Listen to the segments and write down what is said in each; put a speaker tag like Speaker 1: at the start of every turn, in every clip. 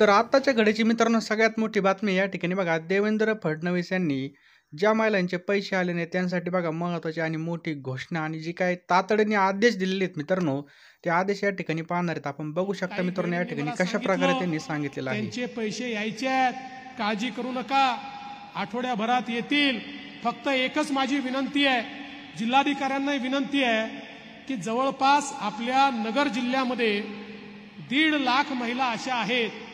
Speaker 1: तर आत्ताच्या घडीची मित्रांनो सगळ्यात मोठी बातमी या ठिकाणी बघा देवेंद्र फडणवीस यांनी ज्या महिलांचे पैसे आले नाही त्यांसाठी बघा महत्त्वाची आणि मोठी घोषणा आणि जी काय तातडीने आदेश दिलेले आहेत मित्रांनो ते आदेश या ठिकाणी पाहणार आहेत आपण बघू शकता मित्रांनो या ठिकाणी कशा प्रकारे त्यांनी सांगितलेलं आहे त्यांचे पैसे यायचे आहेत काळजी करू नका आठवड्याभरात
Speaker 2: येतील फक्त एकच माझी विनंती आहे जिल्हाधिकाऱ्यांनाही विनंती आहे की जवळपास आपल्या नगर जिल्ह्यामध्ये दीड लाख महिला अशा आहेत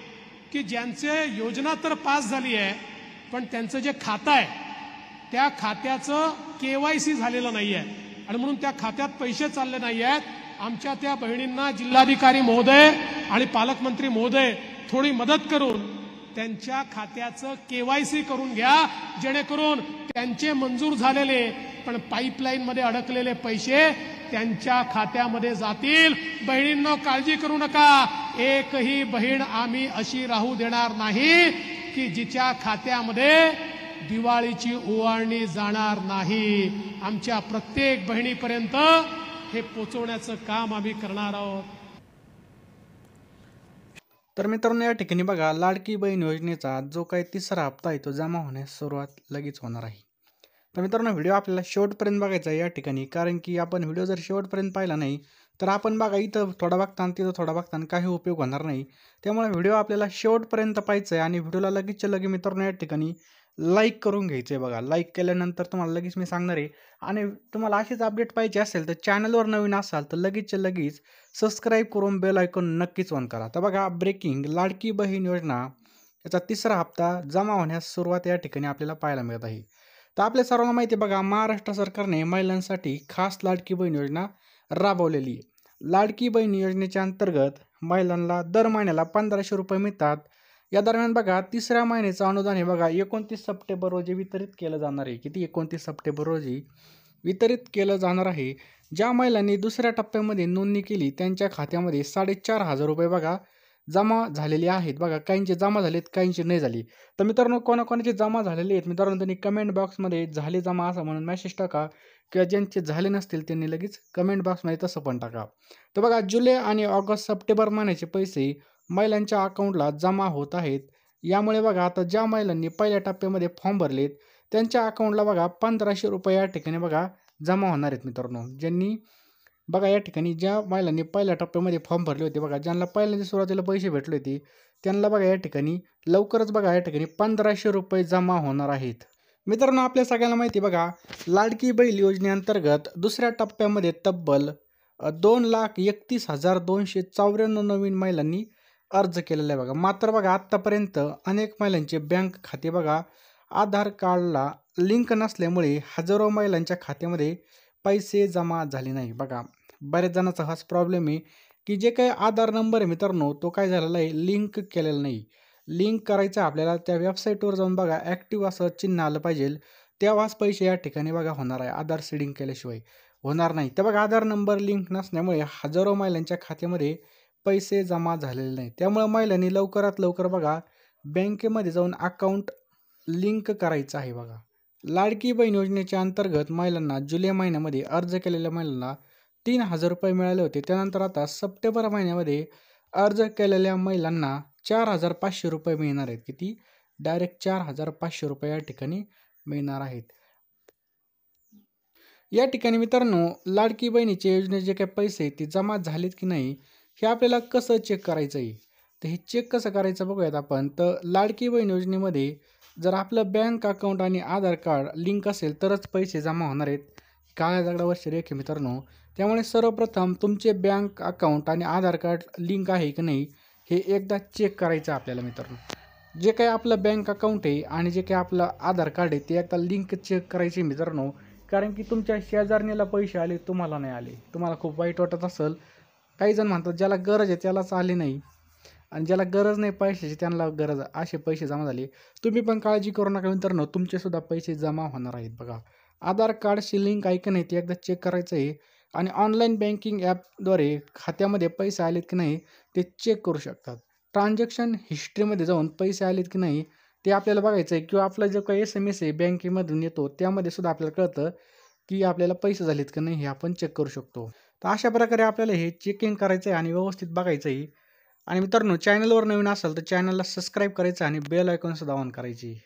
Speaker 2: की ज्यांचे योजना तर पास झाली आहे पण त्यांचं जे खातं आहे त्या खात्याचं केवायसी झालेलं नाही आहे आणि म्हणून त्या खात्यात पैसे चालले नाही आहेत आमच्या त्या बहिणींना जिल्हाधिकारी महोदय आणि पालकमंत्री महोदय थोडी मदत करून त्यांच्या खात्याचं केवायसी करून घ्या जेणेकरून त्यांचे मंजूर झालेले पण पाईपलाईनमध्ये अडकलेले पैसे त्यांच्या खात्यामध्ये जातील बहिणींना काळजी करू नका एकही बहीण आम्ही अशी राहू देणार नाही की जिच्या खात्यामध्ये दिवाळीची ओवाळणी जाणार नाही आमच्या प्रत्येक बहिणीपर्यंत हे पोचवण्याचं काम आम्ही करणार आहोत
Speaker 1: तर मित्रांनो या ठिकाणी बघा लाडकी बहीण योजनेचा जो काही तिसरा हप्ता आहे तो जमा होण्यास सुरुवात लगेच होणार आहे तर मित्रांनो व्हिडिओ आपल्याला शेवटपर्यंत बघायचा आहे या ठिकाणी कारण की आपण व्हिडिओ जर शेवटपर्यंत पाहिला नाही तर आपण बघा इथं थोडा भाग ताण तिथं थोडा भाग ताण काही उपयोग होणार नाही त्यामुळे व्हिडिओ आपल्याला शेवटपर्यंत पाहायचं आहे आणि व्हिडिओला लगेचच्या लगे मित्रांनो या ठिकाणी लाईक करून घ्यायचं आहे बघा लाईक केल्यानंतर तुम्हाला लगेच मी सांगणार आहे आणि तुम्हाला अशीच अपडेट पाहिजे असेल तर चॅनलवर नवीन असाल तर लगेचच्या लगेच सबस्क्राईब करून बेल ऐकून नक्कीच ऑन करा तर बघा ब्रेकिंग लाडकी बहीण योजना याचा तिसरा हप्ता जमा होण्यास सुरुवात या ठिकाणी आपल्याला पाहायला मिळत आहे तर आपल्या सर्वांना माहिती आहे बघा महाराष्ट्र सरकारने महिलांसाठी खास लाडकी बहीण योजना राबवलेली आहे लाडकी बहीण योजनेच्या अंतर्गत महिलांना दर महिन्याला पंधराशे रुपये मिळतात या दरम्यान बघा तिसऱ्या महिन्याचं अनुदान हे बघा एकोणतीस सप्टेंबर रोजी वितरित केलं जाणार आहे किती एकोणतीस सप्टेंबर रोजी वितरित केलं जाणार आहे ज्या महिलांनी दुसऱ्या टप्प्यामध्ये नोंदणी केली त्यांच्या खात्यामध्ये साडेचार हजार रुपये बघा जमा झालेली आहेत बघा काहींचे जमा झालेत काहींचे नाही झाली तर मित्रांनो कोणाकोणाचे जमा झालेले आहेत मित्रांनो त्यांनी कमेंट बॉक्समध्ये झाले जमा असं म्हणून मेसेज टाका किंवा ज्यांचे झाले नसतील त्यांनी लगेच कमेंट बॉक्समध्ये तसं पण टाका तर बघा जुलै आणि ऑगस्ट सप्टेंबर महिन्याचे पैसे महिलांच्या अकाउंटला जमा होत आहेत यामुळे बघा आता ज्या महिलांनी पहिल्या टप्प्यामध्ये फॉर्म भरलेत त्यांच्या अकाउंटला बघा पंधराशे रुपये या ठिकाणी बघा जमा होणार आहेत मित्रांनो ज्यांनी बघा या ठिकाणी ज्या महिलांनी पहिल्या टप्प्यामध्ये फॉर्म भरले होते बघा ज्यांना पहिल्यांदा सुरुवातीला पैसे भेटले होते त्यांना बघा या ठिकाणी लवकरच बघा या ठिकाणी पंधराशे रुपये जमा होणार आहेत मित्रांनो आपल्या सगळ्यांना माहिती बघा लाडकी बैल योजनेअंतर्गत दुसऱ्या टप्प्यामध्ये तब्बल दोन लाख एकतीस हजार दोनशे चौऱ्याण्णव नवीन महिलांनी अर्ज केलेला आहे बघा मात्र बघा आत्तापर्यंत अनेक महिलांचे बँक खाते बघा आधार कार्डला लिंक नसल्यामुळे हजारो महिलांच्या खात्यामध्ये पैसे जमा झाले नाही बघा बऱ्याच जणांचा हाच प्रॉब्लेम आहे की जे काही आधार नंबर आहे मित्रांनो तो काय झालेला आहे लिंक केलेला नाही लिंक करायचं आपल्याला त्या वेबसाईटवर जाऊन बघा ॲक्टिव्ह असं चिन्ह आलं पाहिजे तेव्हाच पैसे या ठिकाणी बघा होणार आहे आधार सेडिंग केल्याशिवाय होणार नाही तर बघा आधार नंबर लिंक नसल्यामुळे हजारो महिलांच्या खात्यामध्ये पैसे जमा झालेले नाही त्यामुळे महिलांनी लवकरात लवकर बघा बँकेमध्ये जाऊन अकाउंट लिंक करायचं आहे बघा लाडकी बहीण योजनेच्या अंतर्गत महिलांना जुलै महिन्यामध्ये अर्ज केलेल्या महिलांना तीन हजार रुपये मिळाले होते त्यानंतर आता सप्टेंबर महिन्यामध्ये अर्ज केलेल्या महिलांना चार हजार पाचशे रुपये मिळणार आहेत किती डायरेक्ट चार हजार पाचशे रुपये या ठिकाणी मिळणार आहेत या ठिकाणी मित्रांनो लाडकी बहिणीचे योजने जे काही पैसे ते जमा झालेत की नाही हे आपल्याला कसं चेक करायचं आहे तर हे चेक कसं करायचं बघूयात आपण तर लाडकी बहीण योजनेमध्ये जर आपलं बँक अकाउंट आणि आधार कार्ड लिंक असेल तरच पैसे जमा होणार आहेत काळ्या दगडावर शर्यखे मित्रांनो त्यामुळे सर्वप्रथम तुमचे बँक अकाउंट आणि आधार कार्ड लिंक आहे की नाही हे एकदा चेक करायचं आपल्याला मित्रांनो जे काही आपलं बँक अकाउंट आहे आणि जे काही आपलं आधार कार्ड आहे ते एकदा लिंक चेक करायचे मित्रांनो कारण की तुमच्या शेजारणीला पैसे आले तुम्हाला नाही आले तुम्हाला खूप वाईट वाटत असेल काही जण म्हणतात ज्याला गरज आहे त्यालाच आले नाही आणि ज्याला गरज नाही पैशाची त्यांना गरज असे पैसे जमा झाले तुम्ही पण काळजी करू नका मित्रांनो तुमचेसुद्धा पैसे जमा होणार आहेत बघा आधार कार्डशी लिंक की आहे ते एकदा चेक करायचं आहे आणि ऑनलाईन बँकिंग ॲपद्वारे खात्यामध्ये पैसे आलेत की नाही ते चेक करू शकतात ट्रान्झॅक्शन हिस्ट्रीमध्ये जाऊन पैसे आलेत की नाही ते आपल्याला बघायचं आहे किंवा आपला जो काही एस एम एस आहे बँकेमधून येतो त्यामध्ये सुद्धा आपल्याला कळतं की आपल्याला पैसे झालेत की नाही हे आपण चेक करू शकतो तर अशा प्रकारे आपल्याला हे चेकिंग करायचं आहे आणि व्यवस्थित बघायचं आहे आणि मित्रांनो चॅनलवर नवीन असाल तर चॅनलला सबस्क्राईब करायचं आणि बेल सुद्धा ऑन करायची